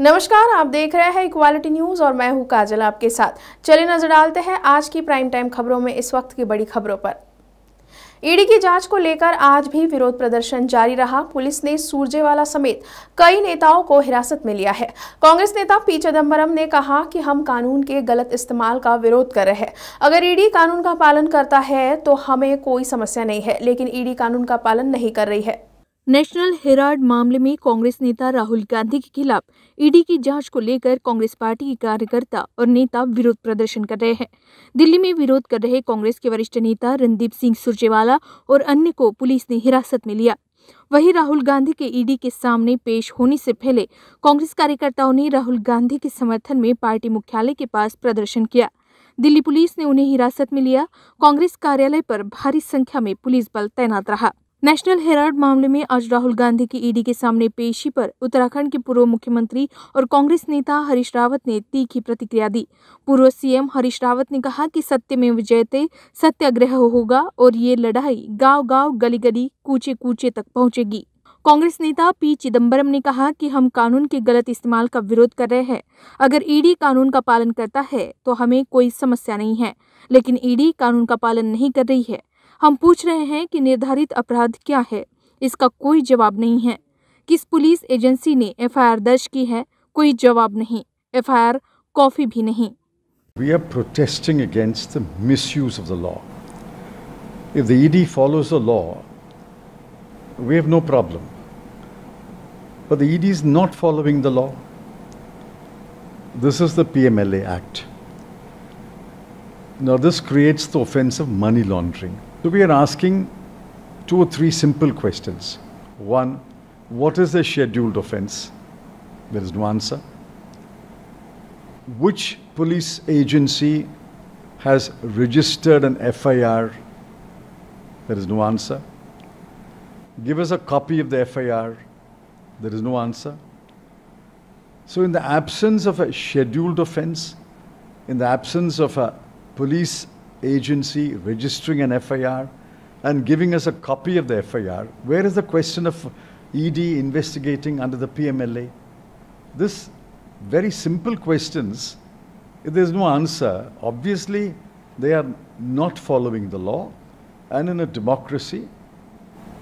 नमस्कार आप देख रहे हैं इक्वालिटी न्यूज और मैं हूं काजल आपके साथ चलिए नजर डालते हैं आज की प्राइम टाइम खबरों में इस वक्त की बड़ी खबरों पर ईडी e की जांच को लेकर आज भी विरोध प्रदर्शन जारी रहा पुलिस ने सूरजेवाला समेत कई नेताओं को हिरासत में लिया है कांग्रेस नेता पी चिदम्बरम ने कहा कि हम कानून के गलत इस्तेमाल का विरोध कर रहे हैं अगर ईडी e कानून का पालन करता है तो हमें कोई समस्या नहीं है लेकिन ईडी e कानून का पालन नहीं कर रही है नेशनल हेराल्ड मामले में कांग्रेस नेता राहुल गांधी के खिलाफ ईडी की जांच को लेकर कांग्रेस पार्टी के कार्यकर्ता और नेता विरोध प्रदर्शन कर रहे हैं दिल्ली में विरोध कर रहे कांग्रेस के वरिष्ठ नेता रणदीप सिंह सुरजेवाला और अन्य को पुलिस ने हिरासत में लिया वहीं राहुल गांधी के ईडी के सामने पेश होने से पहले कांग्रेस कार्यकर्ताओं ने राहुल गांधी के समर्थन में पार्टी मुख्यालय के पास प्रदर्शन किया दिल्ली पुलिस ने उन्हें हिरासत में लिया कांग्रेस कार्यालय पर भारी संख्या में पुलिस बल तैनात रहा नेशनल हेराल्ड मामले में आज राहुल गांधी की ईडी के सामने पेशी पर उत्तराखंड के पूर्व मुख्यमंत्री और कांग्रेस नेता हरीश रावत ने तीखी प्रतिक्रिया दी पूर्व सीएम हरीश रावत ने कहा कि सत्य में विजयते सत्याग्रह होगा और ये लड़ाई गांव गांव गली गली कूचे कूचे तक पहुंचेगी कांग्रेस नेता पी चिदम्बरम ने कहा कि हम कानून के गलत इस्तेमाल का विरोध कर रहे हैं अगर ईडी कानून का पालन करता है तो हमें कोई समस्या नहीं है लेकिन ईडी कानून का पालन नहीं कर रही है हम पूछ रहे हैं कि निर्धारित अपराध क्या है इसका कोई जवाब नहीं है किस पुलिस एजेंसी ने एफआईआर दर्ज की है कोई जवाब नहीं एफआईआर कॉफी भी नहीं We are protesting against the misuse of the law. If the ED follows the law, we have no problem. But the ED is not following the law. This is the PMLA Act. Now, this creates the offense of money laundering. So we are asking two or three simple questions. One, what is a scheduled offense? There is no answer. Which police agency has registered an FIR? There is no answer. Give us a copy of the FIR. There is no answer. So, in the absence of a scheduled offense, in the absence of a police agency registering an FIR and giving us a copy of the FIR? Where is the question of ED investigating under the PMLA? This very simple questions, if there's no answer, obviously they are not following the law. And in a democracy,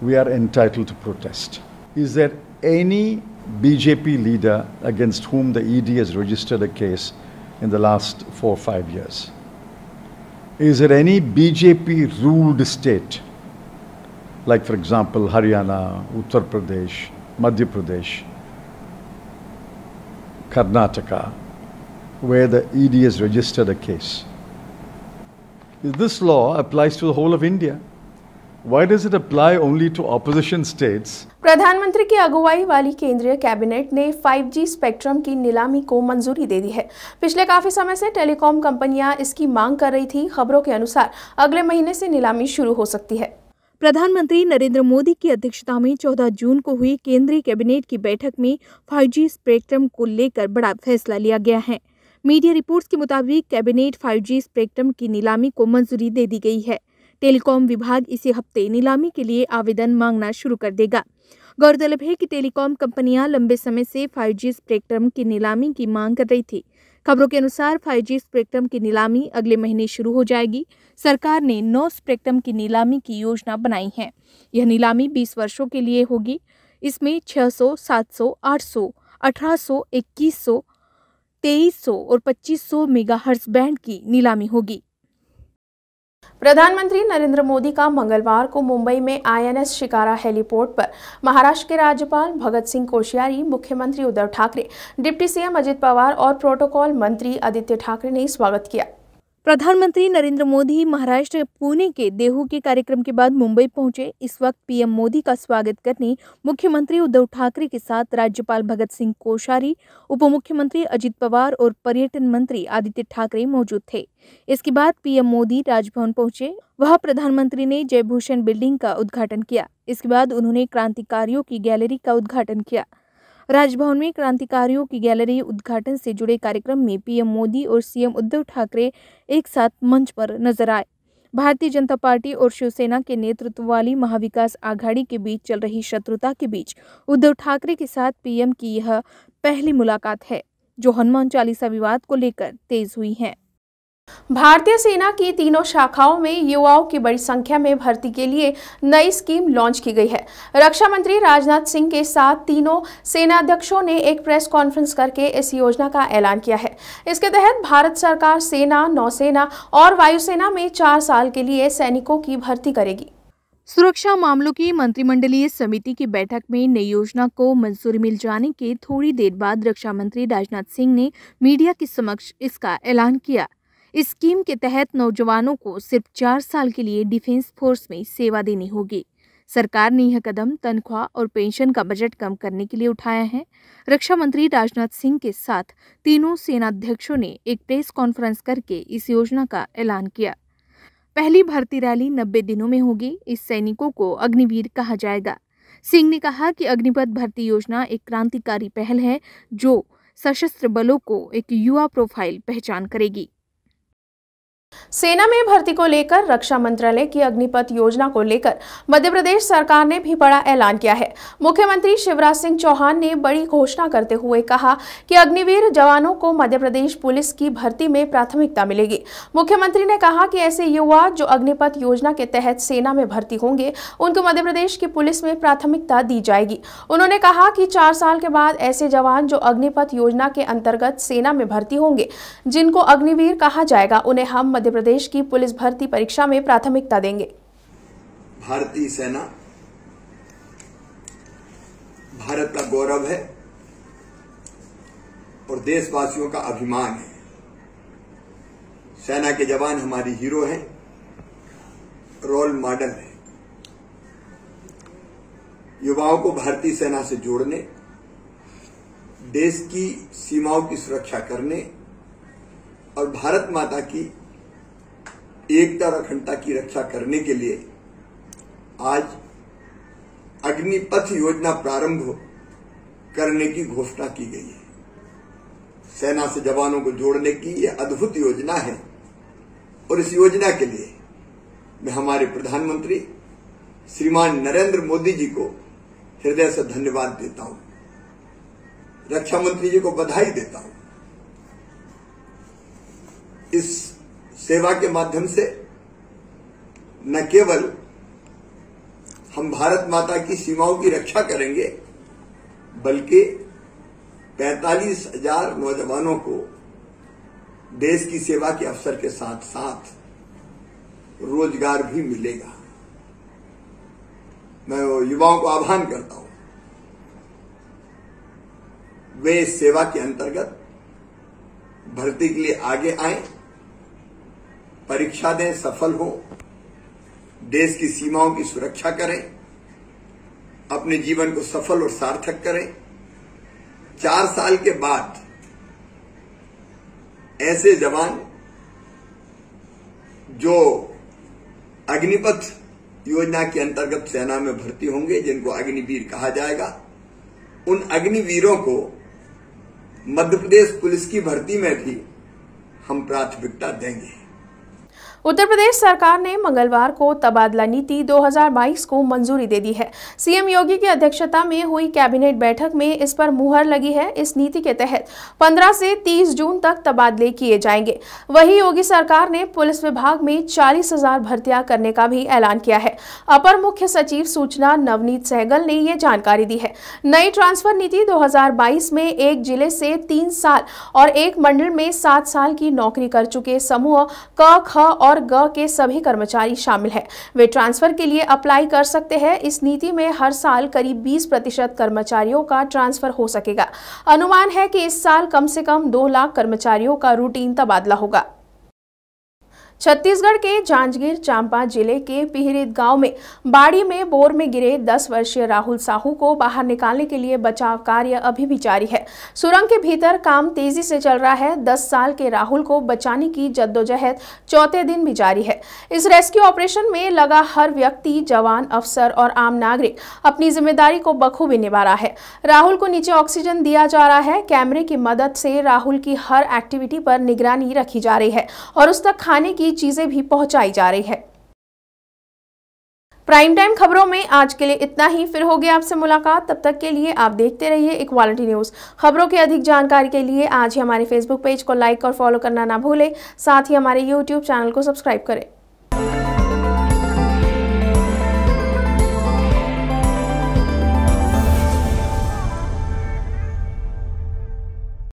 we are entitled to protest. Is there any BJP leader against whom the ED has registered a case in the last four or five years? Is there any BJP ruled state, like for example Haryana, Uttar Pradesh, Madhya Pradesh, Karnataka, where the ED has registered a case? This law applies to the whole of India. Why does it apply only to opposition states? प्रधानमंत्री की अगुवाई वाली केंद्रीय cabinet ने 5G spectrum की नीलामी को मंजूरी दे दी है पिछले काफी समय से टेलीकॉम कंपनियां इसकी मांग कर रही थी खबरों के अनुसार अगले महीने से नीलामी शुरू हो सकती है प्रधानमंत्री नरेंद्र मोदी की अध्यक्षता में 14 जून को हुई केंद्रीय कैबिनेट की बैठक में 5G स्पेक्ट्रम को लेकर बड़ा फैसला लिया गया है मीडिया रिपोर्ट्स के मुताबिक कैबिनेट 5G स्पेक्ट्रम की नीलामी को मंजूरी दे दी गई है टेलीकॉम विभाग इसे हफ्ते नीलामी के लिए आवेदन मांगना शुरू कर देगा गौरतलब है कि टेलीकॉम कंपनियां लंबे समय से 5G स्पेक्ट्रम की नीलामी की मांग कर रही थी खबरों के अनुसार 5G स्पेक्ट्रम की नीलामी अगले महीने शुरू हो जाएगी सरकार ने नौ स्पेक्ट्रम की नीलामी की योजना बनाई है यह नीलामी 20 वर्षों के लिए होगी इसमें 600, 700, 800, 1800, 2100, 2300 और 2500 मेगाहर्ट्ज बैंड की नीलामी होगी प्रधानमंत्री नरेंद्र मोदी का मंगलवार को मुंबई में आईएनएस शिकारा हेलीपोर्ट पर महाराष्ट्र के राज्यपाल भगत सिंह कोश्यारी मुख्यमंत्री उद्धव ठाकरे डिप्टी सीएम अजित पवार और प्रोटोकॉल मंत्री आदित्य ठाकरे ने स्वागत किया प्रधानमंत्री नरेंद्र मोदी महाराष्ट्र पुणे के देहू के कार्यक्रम के बाद मुंबई पहुंचे इस वक्त पीएम मोदी का स्वागत करने मुख्यमंत्री उद्धव ठाकरे के साथ राज्यपाल भगत सिंह कोश्यारी उप मुख्यमंत्री अजित पवार और पर्यटन मंत्री आदित्य ठाकरे मौजूद थे इसके बाद पीएम मोदी राजभवन पहुंचे वहां प्रधानमंत्री ने जयभूषण बिल्डिंग का उद्घाटन किया इसके बाद उन्होंने क्रांतिकारियों की गैलरी का उद्घाटन किया राजभवन में क्रांतिकारियों की गैलरी उद्घाटन से जुड़े कार्यक्रम में पीएम मोदी और सीएम उद्धव ठाकरे एक साथ मंच पर नजर आए भारतीय जनता पार्टी और शिवसेना के नेतृत्व वाली महाविकास आघाड़ी के बीच चल रही शत्रुता के बीच उद्धव ठाकरे के साथ पीएम की यह पहली मुलाकात है जो हनुमान चालीसा विवाद को लेकर तेज हुई है भारतीय सेना की तीनों शाखाओं में युवाओं की बड़ी संख्या में भर्ती के लिए नई स्कीम लॉन्च की गई है रक्षा मंत्री राजनाथ सिंह के साथ तीनों सेनाध्यक्षों ने एक प्रेस कॉन्फ्रेंस करके इस योजना का ऐलान किया है इसके तहत भारत सरकार सेना नौसेना और वायुसेना में चार साल के लिए सैनिकों की भर्ती करेगी सुरक्षा मामलों की मंत्रिमंडलीय समिति की बैठक में नई योजना को मंजूरी मिल जाने के थोड़ी देर बाद रक्षा मंत्री राजनाथ सिंह ने मीडिया के समक्ष इसका ऐलान किया इस स्कीम के तहत नौजवानों को सिर्फ चार साल के लिए डिफेंस फोर्स में सेवा देनी होगी सरकार ने यह कदम तनख्वाह और पेंशन का बजट कम करने के लिए उठाया है रक्षा मंत्री राजनाथ सिंह के साथ तीनों सेनाध्यक्षों ने एक प्रेस कॉन्फ्रेंस करके इस योजना का ऐलान किया पहली भर्ती रैली नब्बे दिनों में होगी इस सैनिकों को अग्निवीर कहा जाएगा सिंह ने कहा कि अग्निपथ भर्ती योजना एक क्रांतिकारी पहल है जो सशस्त्र बलों को एक युवा प्रोफाइल पहचान करेगी सेना में भर्ती को लेकर रक्षा मंत्रालय की अग्निपथ योजना को लेकर मध्य प्रदेश सरकार ने भी बड़ा ऐलान किया है मुख्यमंत्री शिवराज सिंह चौहान ने बड़ी घोषणा करते हुए कहा कि अग्निवीर जवानों को मध्य प्रदेश पुलिस की भर्ती में प्राथमिकता मिलेगी मुख्यमंत्री ने कहा कि ऐसे युवा जो अग्निपथ योजना के तहत सेना में भर्ती होंगे उनको मध्य प्रदेश की पुलिस में प्राथमिकता दी जाएगी उन्होंने कहा कि चार साल के बाद ऐसे जवान जो अग्निपथ योजना के अंतर्गत सेना में भर्ती होंगे जिनको अग्निवीर कहा जाएगा उन्हें हम मध्य प्रदेश की पुलिस भर्ती परीक्षा में प्राथमिकता देंगे भारतीय सेना भारत का गौरव है और देशवासियों का अभिमान है सेना के जवान हमारी हीरो हैं रोल मॉडल है युवाओं को भारतीय सेना से जोड़ने देश की सीमाओं की सुरक्षा करने और भारत माता की एकता और अखंडता की रक्षा करने के लिए आज अग्निपथ योजना प्रारंभ करने की घोषणा की गई है सेना से जवानों को जोड़ने की यह अद्भुत योजना है और इस योजना के लिए मैं हमारे प्रधानमंत्री श्रीमान नरेंद्र मोदी जी को हृदय से धन्यवाद देता हूं रक्षा मंत्री जी को बधाई देता हूं इस सेवा के माध्यम से न केवल हम भारत माता की सीमाओं की रक्षा करेंगे बल्कि 45,000 हजार नौजवानों को देश की सेवा के अवसर के साथ साथ रोजगार भी मिलेगा मैं युवाओं को आह्वान करता हूं वे सेवा के अंतर्गत भर्ती के लिए आगे आए परीक्षा दें सफल हो देश की सीमाओं की सुरक्षा करें अपने जीवन को सफल और सार्थक करें चार साल के बाद ऐसे जवान जो अग्निपथ योजना के अंतर्गत सेना में भर्ती होंगे जिनको अग्निवीर कहा जाएगा उन अग्निवीरों को मध्य प्रदेश पुलिस की भर्ती में भी हम प्राथमिकता देंगे उत्तर प्रदेश सरकार ने मंगलवार को तबादला नीति 2022 को मंजूरी दे दी है सीएम योगी की अध्यक्षता में हुई कैबिनेट बैठक में इस पर मुहर लगी है इस नीति के तहत 15 से 30 जून तक तबादले किए जाएंगे वहीं योगी सरकार ने पुलिस विभाग में चालीस हजार भर्तियां करने का भी ऐलान किया है अपर मुख्य सचिव सूचना नवनीत सहगल ने यह जानकारी दी है नई ट्रांसफर नीति दो में एक जिले से तीन साल और एक मंडल में सात साल की नौकरी कर चुके समूह क ख और और ग के सभी कर्मचारी शामिल हैं वे ट्रांसफर के लिए अप्लाई कर सकते हैं इस नीति में हर साल करीब 20 प्रतिशत कर्मचारियों का ट्रांसफर हो सकेगा अनुमान है कि इस साल कम से कम दो लाख कर्मचारियों का रूटीन तबादला होगा छत्तीसगढ़ के जांजगीर चांपा जिले के पिहरित गांव में बाड़ी में बोर में गिरे 10 वर्षीय राहुल साहू को बाहर निकालने के लिए बचाव कार्य अभी भी जारी है सुरंग के भीतर काम तेजी से चल रहा है 10 साल के राहुल को बचाने की जद्दोजहद चौथे दिन भी जारी है इस रेस्क्यू ऑपरेशन में लगा हर व्यक्ति जवान अफसर और आम नागरिक अपनी जिम्मेदारी को बखूबी निभा रहा है राहुल को नीचे ऑक्सीजन दिया जा रहा है कैमरे की मदद से राहुल की हर एक्टिविटी पर निगरानी रखी जा रही है और उस तक खाने की की चीजें भी पहुंचाई जा रही है प्राइम टाइम खबरों में आज के लिए इतना ही फिर होगी आपसे मुलाकात तब तक के लिए आप देखते रहिए इक्वालिटी न्यूज़ खबरों की अधिक जानकारी के लिए आज ही हमारे फेसबुक पेज को लाइक और फॉलो करना ना भूलें साथ ही हमारे यूट्यूब चैनल को सब्सक्राइब करें